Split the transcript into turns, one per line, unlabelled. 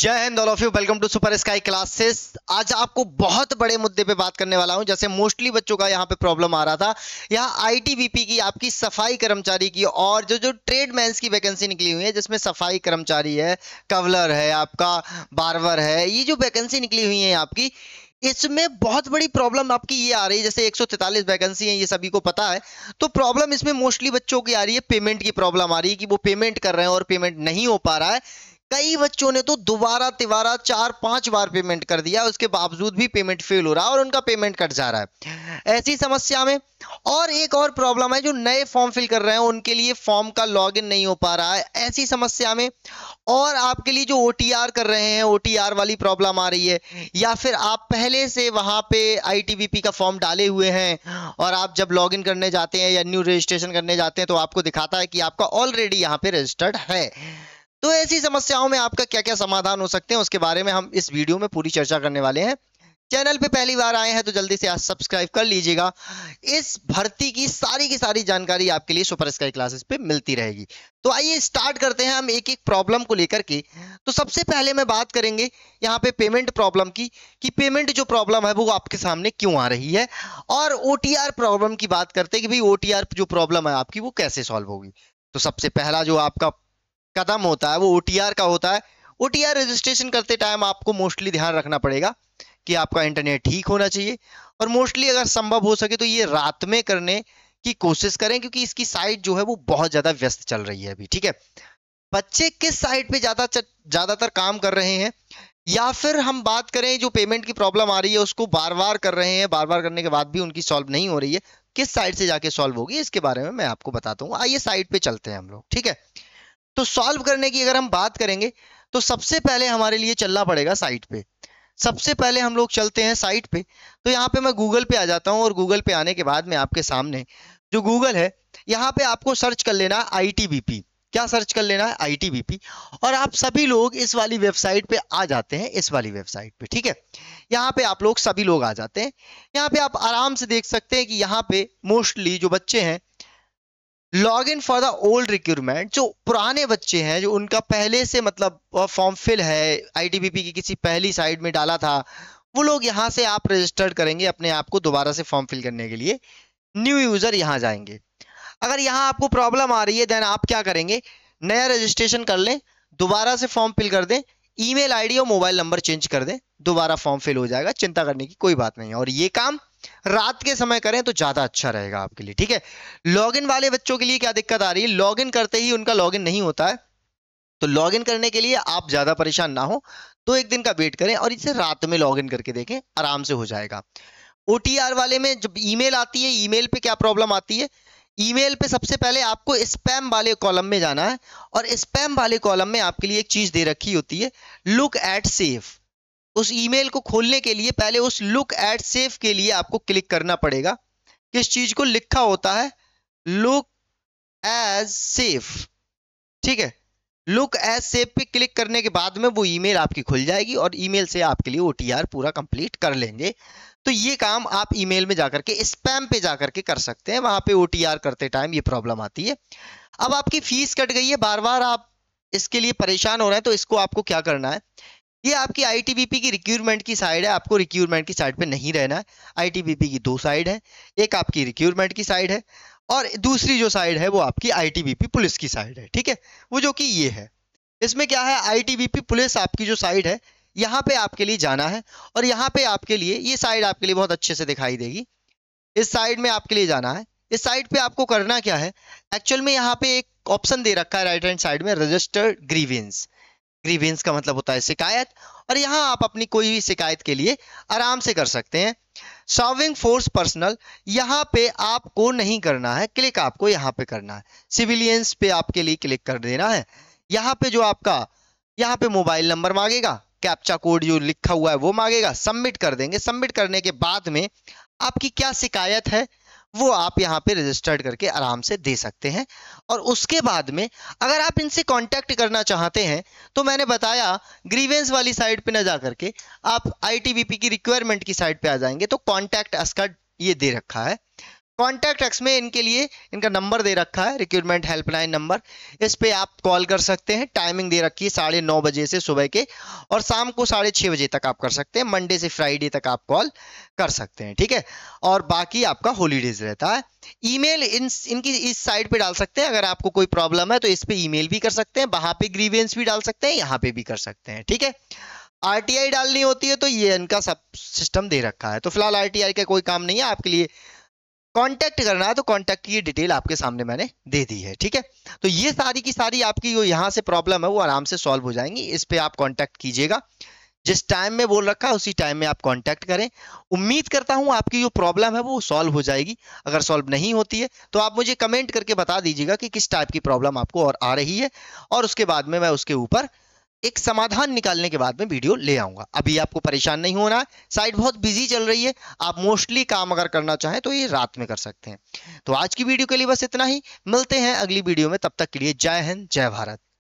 जय हिंद all of you welcome to super sky classes आज आपको बहुत बड़े मुद्दे पे बात करने वाला हूं जैसे मोस्टली बच्चों का यहाँ पे प्रॉब्लम आ रहा था यहाँ आईटीबीपी की आपकी सफाई कर्मचारी की और जो जो ट्रेडमैन्स की वैकेंसी निकली हुई है जिसमें सफाई कर्मचारी है कवलर है आपका बारवर है ये जो वैकेंसी निकली हुई है आपकी इसमें बहुत बड़ी प्रॉब्लम आपकी ये आ रही है जैसे एक वैकेंसी है ये सभी को पता है तो प्रॉब्लम इसमें मोस्टली बच्चों की आ रही है पेमेंट की प्रॉब्लम आ रही है कि वो पेमेंट कर रहे हैं और पेमेंट नहीं हो पा रहा है कई बच्चों ने तो दोबारा तिबारा चार पांच बार पेमेंट कर दिया उसके बावजूद भी पेमेंट फेल हो रहा है और उनका पेमेंट कट जा रहा है ऐसी समस्या में और एक और प्रॉब्लम है जो नए फॉर्म फिल कर रहे हैं उनके लिए फॉर्म का लॉगिन नहीं हो पा रहा है ऐसी समस्या में और आपके लिए जो ओ कर रहे हैं ओ वाली प्रॉब्लम आ रही है या फिर आप पहले से वहाँ पे आई का फॉर्म डाले हुए हैं और आप जब लॉगिन करने जाते हैं या न्यू रजिस्ट्रेशन करने जाते हैं तो आपको दिखाता है कि आपका ऑलरेडी यहाँ पे रजिस्टर्ड है तो ऐसी समस्याओं में आपका क्या क्या समाधान हो सकते हैं उसके बारे में हम इस वीडियो में पूरी चर्चा करने वाले हैं चैनल पे पहली बार आए हैं तो जल्दी से आज सब्सक्राइब कर लीजिएगा इस भर्ती की सारी की सारी जानकारी आपके लिए सुपर स्काई क्लासेस पे मिलती रहेगी तो आइए स्टार्ट करते हैं हम एक एक प्रॉब्लम को लेकर के तो सबसे पहले मैं बात करेंगे यहाँ पे पेमेंट प्रॉब्लम की कि पेमेंट जो प्रॉब्लम है वो आपके सामने क्यों आ रही है और ओ प्रॉब्लम की बात करते हैं कि भाई ओ जो प्रॉब्लम है आपकी वो कैसे सॉल्व होगी तो सबसे पहला जो आपका कदम होता है वो ओ का होता है ओ रजिस्ट्रेशन करते टाइम आपको मोस्टली ध्यान रखना पड़ेगा कि आपका इंटरनेट ठीक होना चाहिए और मोस्टली अगर संभव हो सके तो ये रात में करने की कोशिश करें क्योंकि इसकी साइट जो है वो बहुत ज़्यादा व्यस्त चल रही है अभी ठीक है बच्चे किस साइट पे ज़्यादा ज़्यादातर काम कर रहे हैं या फिर हम बात करें जो पेमेंट की प्रॉब्लम आ रही है उसको बार बार कर रहे हैं बार बार करने के बाद भी उनकी सॉल्व नहीं हो रही है किस साइड से जाके सॉल्व होगी इसके बारे में मैं आपको बताता हूँ आइए साइट पे चलते हैं हम लोग ठीक है तो सॉल्व करने की अगर हम बात करेंगे तो सबसे पहले हमारे लिए चलना पड़ेगा साइट पे सबसे पहले हम लोग चलते हैं साइट पे तो यहाँ पे मैं गूगल पे आ जाता हूँ और गूगल पे आने के बाद में आपके सामने जो गूगल है यहाँ पे आपको सर्च कर लेना है आई क्या सर्च कर लेना है आई और आप सभी लोग इस वाली वेबसाइट पे आ जाते हैं इस वाली वेबसाइट पे ठीक है यहाँ पे आप लोग सभी लोग आ जाते हैं यहाँ पे आप आराम से देख सकते हैं कि यहाँ पे मोस्टली जो बच्चे हैं log in for the old requirement जो पुराने बच्चे हैं जो उनका पहले से मतलब फॉर्म फिल है आईटीबीपी की किसी पहली साइड में डाला था वो लोग यहाँ से आप रजिस्टर्ड करेंगे अपने आप को दोबारा से फॉर्म फिल करने के लिए न्यू यूज़र यहाँ जाएंगे अगर यहाँ आपको प्रॉब्लम आ रही है देन आप क्या करेंगे नया रजिस्ट्रेशन कर लें दोबारा से फॉर्म फिल कर दें ईमेल आईडी और मोबाइल नंबर चेंज कर दें दोबारा फॉर्म फिल हो जाएगा चिंता करने की कोई बात नहीं है और ये काम रात के समय करें तो ज़्यादा अच्छा रहेगा आपके लिए ठीक है लॉगिन वाले बच्चों के लिए क्या दिक्कत आ रही है लॉगिन करते ही उनका लॉगिन नहीं होता है तो लॉगिन करने के लिए आप ज़्यादा परेशान ना हो तो एक दिन का वेट करें और इसे रात में लॉगिन करके देखें आराम से हो जाएगा ओटीआर वाले में जब ईमेल आती है ईमेल पे क्या प्रॉब्लम आती है ईमेल पे सबसे पहले आपको स्पैम वाले कॉलम में जाना है और स्पैम वाले कॉलम में आपके लिए एक चीज़ दे रखी होती है लुक एट सेफ उस ईमेल को खोलने के लिए पहले उस लुक एट सेव के लिए आपको क्लिक करना पड़ेगा किस चीज को लिखा होता है लुक एज सेफ ठीक है लुक एज सेफ पे क्लिक करने के बाद में वो ईमेल आपकी खुल जाएगी और ईमेल से आपके लिए ओटीआर पूरा कंप्लीट कर लेंगे तो ये काम आप ईमेल में जाकर के स्पैम पे जाकर के कर सकते हैं वहां पे ओटीआर करते टाइम ये प्रॉब्लम आती है अब आपकी फीस कट गई है बार बार आप इसके लिए परेशान हो रहे हैं तो इसको आपको क्या करना है ये आपकी आईटीबीपी की रिक्यूरमेंट की साइड है आपको रिक्यूरमेंट की साइड पे नहीं रहना है आईटीबीपी की दो साइड है एक आपकी रिक्यूरमेंट की साइड है और दूसरी जो साइड है वो आपकी आईटीबीपी पुलिस की साइड है ठीक है वो जो कि ये है इसमें क्या है आईटीबीपी पुलिस आपकी जो साइड है यहाँ पे आपके लिए जाना है और यहाँ पे आपके लिए ये साइड आपके लिए बहुत अच्छे से दिखाई देगी इस साइड में आपके लिए जाना है इस साइड पे आपको करना क्या है एक्चुअल में यहाँ पे एक ऑप्शन दे रखा है राइट हैंड साइड में रजिस्टर्ड ग्रीवेंस ग्रीवेंस का मतलब होता है शिकायत और यहाँ आप अपनी कोई भी शिकायत के लिए आराम से कर सकते हैं सॉविंग फोर्स पर्सनल यहाँ पे आपको नहीं करना है क्लिक आपको यहाँ पे करना है सिविलियंस पे आपके लिए क्लिक कर देना है यहाँ पे जो आपका यहाँ पे मोबाइल नंबर मांगेगा कैप्चा कोड जो लिखा हुआ है वो मांगेगा सबमिट कर देंगे सबमिट करने के बाद में आपकी क्या शिकायत है वो आप यहाँ पे रजिस्टर्ड करके आराम से दे सकते हैं और उसके बाद में अगर आप इनसे कांटेक्ट करना चाहते हैं तो मैंने बताया ग्रीवेंस वाली साइट पे ना जा करके आप आईटीबीपी की रिक्वायरमेंट की साइट पे आ जाएंगे तो कांटेक्ट अस्कर ये दे रखा है कॉन्टैक्ट एक्स में इनके लिए इनका नंबर दे रखा है रिक्रूटमेंट हेल्पलाइन नंबर इस पर आप कॉल कर सकते हैं टाइमिंग दे रखी है साढ़े नौ बजे से सुबह के और शाम को साढ़े छः बजे तक आप कर सकते हैं मंडे से फ्राइडे तक आप कॉल कर सकते हैं ठीक है और बाकी आपका हॉलीडेज रहता है ईमेल इन इनकी इस साइड पे डाल सकते हैं अगर आपको कोई प्रॉब्लम है तो इस पर मेल भी कर सकते हैं वहाँ पे ग्रीवेंस भी डाल सकते हैं यहाँ पे भी कर सकते हैं ठीक है आई डालनी होती है तो ये इनका सब सिस्टम दे रखा है तो फिलहाल आई का कोई काम नहीं है आपके लिए कांटेक्ट करना है तो कांटेक्ट की डिटेल आपके सामने मैंने दे दी है ठीक है तो ये सारी की सारी आपकी जो यहाँ से प्रॉब्लम है वो आराम से सॉल्व हो जाएंगी इस पर आप कॉन्टैक्ट कीजिएगा जिस टाइम में बोल रखा है उसी टाइम में आप कांटेक्ट करें उम्मीद करता हूं आपकी जो प्रॉब्लम है वो सॉल्व हो जाएगी अगर सॉल्व नहीं होती है तो आप मुझे कमेंट करके बता दीजिएगा कि किस टाइप की प्रॉब्लम आपको और आ रही है और उसके बाद में मैं उसके ऊपर एक समाधान निकालने के बाद में वीडियो ले आऊंगा अभी आपको परेशान नहीं होना है साइट बहुत बिजी चल रही है आप मोस्टली काम अगर करना चाहें तो ये रात में कर सकते हैं तो आज की वीडियो के लिए बस इतना ही मिलते हैं अगली वीडियो में तब तक के लिए जय हिंद जय भारत